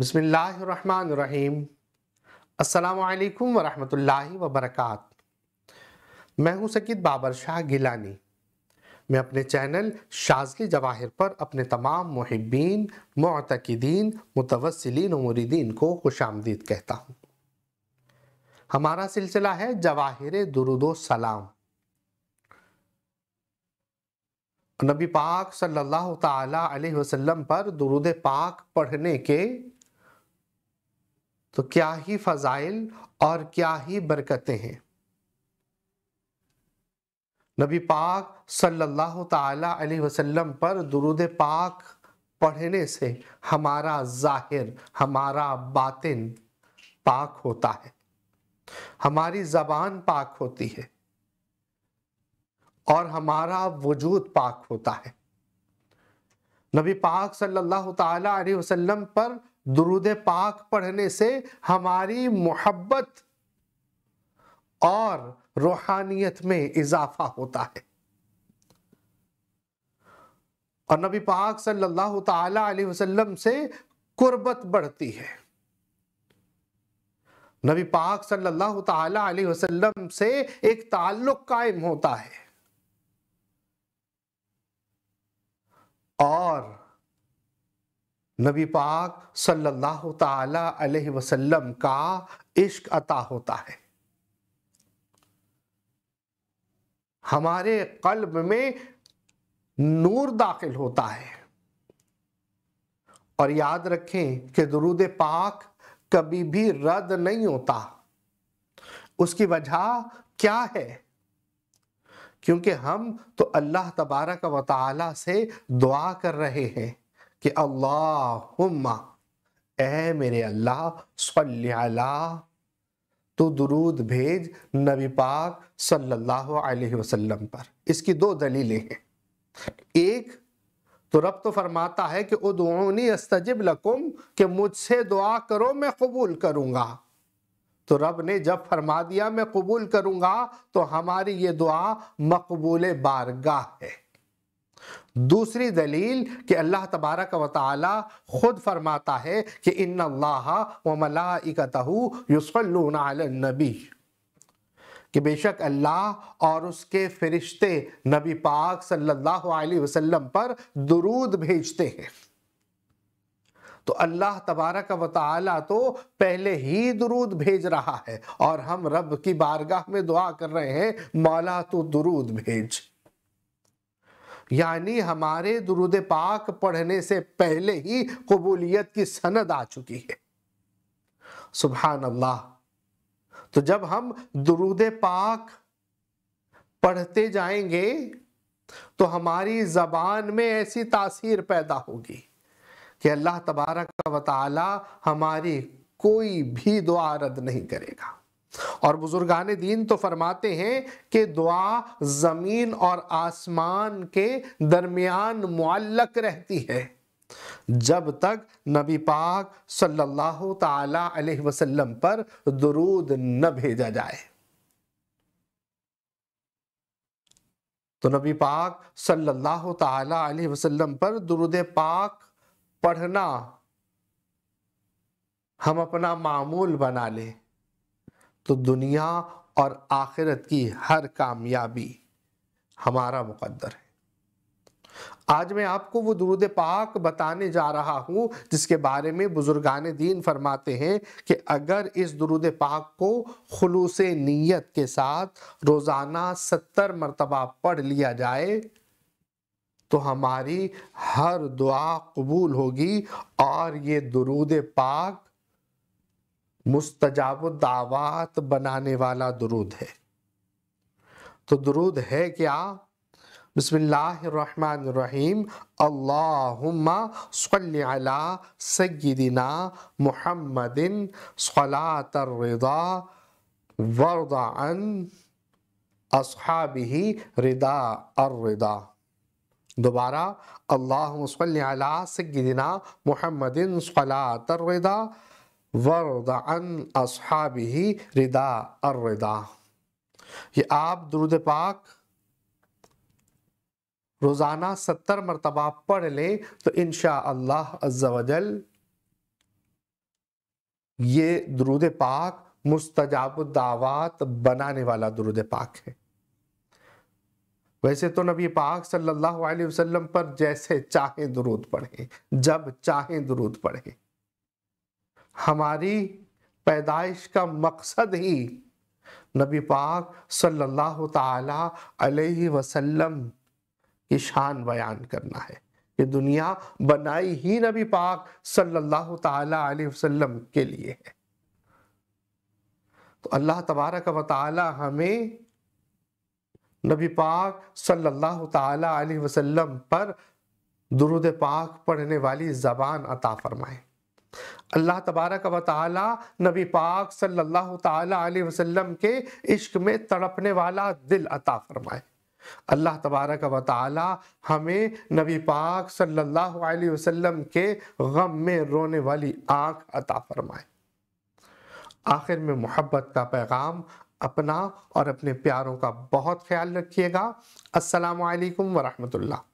बसमीम् अल्लाम वरहमल वबरक मैं हूं सकीद बाबर शाह गिलानी मैं अपने चैनल शाजली जवाहिर पर अपने तमाम महब्बीन मतदीन मुतवसलिन मुरीदीन को खुश आमदीद कहता हूँ हमारा सिलसिला है जवाहिर दुरुदो सलाम नबी पाक सल्लल्लाहु अलैहि वसल्लम पर दुरुद पाक पढ़ने के तो क्या ही फजाइल और क्या ही बरकतें हैं नबी पाक सल्लल्लाहु ताला अलैहि वसल्लम पर दुरुद पाक पढ़ने से हमारा जाहिर हमारा बातिन पाक होता है हमारी जबान पाक होती है और हमारा वजूद पाक होता है नबी पाक सल्लल्लाहु ताला अलैहि वसल्लम पर दुरुद पाक पढ़ने से हमारी मोहब्बत और रूहानियत में इजाफा होता है और नबी पाक सल्लल्लाहु अलैहि वसल्लम से कुर्बत बढ़ती है नबी पाक सल्लल्लाहु अलैहि वसल्लम से एक ताल्लुक कायम होता है और नबी पाक सल्लल्लाहु ताला अलैहि वसल्लम का इश्क अता होता है हमारे कल्ब में नूर दाखिल होता है और याद रखें कि दरूद पाक कभी भी रद्द नहीं होता उसकी वजह क्या है क्योंकि हम तो अल्लाह तबारक वाली से दुआ कर रहे हैं कि अल्ला ए मेरे अल्लाह सल्ला तो दुरूद भेज नबी पाक सल्लल्लाहु अलैहि वसल्लम पर इसकी दो दलीलें हैं एक तो रब तो फरमाता है कि उदोनी अस्तजिब लकुम कि मुझसे दुआ करो मैं कबूल करूंगा तो रब ने जब फरमा दिया मैं कबूल करूंगा तो हमारी ये दुआ मकबूल बारगाह है दूसरी दलील कि अल्लाह तबारक व ताली खुद फरमाता है कि इन नबी कि बेशक अल्लाह और उसके फरिश्ते नबी पाक सल्लल्लाहु अलैहि वसल्लम पर दुरूद भेजते हैं तो अल्लाह तबारक व ताली तो पहले ही दुरूद भेज रहा है और हम रब की बारगाह में दुआ कर रहे हैं मौला तो दुरूद भेज यानी हमारे दुरुद पाक पढ़ने से पहले ही कबूलियत की सनद आ चुकी है सुबह अल्लाह तो जब हम दुरुद पाक पढ़ते जाएंगे तो हमारी ज़बान में ऐसी तासीर पैदा होगी कि अल्लाह तबारक का वाली हमारी कोई भी दुआ रद्द नहीं करेगा और बुजुर्गान दीन तो फरमाते हैं कि दुआ ज़मीन और आसमान के दरमियान मुआलक रहती है जब तक नबी पाक सल्लल्लाहु ताला अलैहि वसल्लम पर दुरूद न भेजा जाए तो नबी पाक सल्लल्लाहु ताला अलैहि वसल्लम पर दुरूद पाक पढ़ना हम अपना मामूल बना लें तो दुनिया और आखिरत की हर कामयाबी हमारा मुकद्दर है आज मैं आपको वो दुरुद पाक बताने जा रहा हूं जिसके बारे में बुजुर्गान दीन फरमाते हैं कि अगर इस दुरुद पाक को खलूस नीयत के साथ रोज़ाना सत्तर मरतबा पढ़ लिया जाए तो हमारी हर दुआ कबूल होगी और ये दुरुद पाक मुस्तजाब दावात बनाने वाला दुरूद है तो दुरूद है क्या बसमीम अल्ला सयदिना मोहम्मदिन सलातरदा वर्दान असहाबी रिदा अर्रिदा दोबारा अल्लाह सयदिना मोहम्मदिन सलातरदा वर्द रिदा अर्रिदा ये आप दुरुद पाक रोज़ाना सत्तर मरतबा पढ़ लें तो इन अल्लाह ये दुरुद पाक मुस्तजाबुदावत बनाने वाला दरुद पाक है वैसे तो नबी पाक सल्लल्लाहु अलैहि वसल्लम पर जैसे चाहे दुरूद पढ़े जब चाहे दुरूद पढ़े हमारी पैदाइश का मकसद ही नबी पाक सल्लल्लाहु ताला अलैहि वसल्लम की शान बयान करना है ये दुनिया बनाई ही नबी पाक सल्लल्लाहु ताला अलैहि वसल्लम के लिए है तो अल्लाह तबारक व ताला हमें नबी पाक सल्लल्लाहु ताला अलैहि वसल्लम पर दुरुद पाक पढ़ने वाली जबान अता फरमाए अल्लाह तबारक व ताली नबी पाक सल्लल्लाहु अलैहि वसल्लम के इश्क में तड़पने वाला दिल अता फरमाए अल्लाह तबारक व ताली हमें नबी पाक सल्लल्लाहु अलैहि वसल्लम के गम में रोने वाली आँख अता फरमाए आखिर में मोहब्बत का पैगाम अपना और अपने प्यारों का बहुत ख्याल रखिएगा असलकम वरहमतुल्ला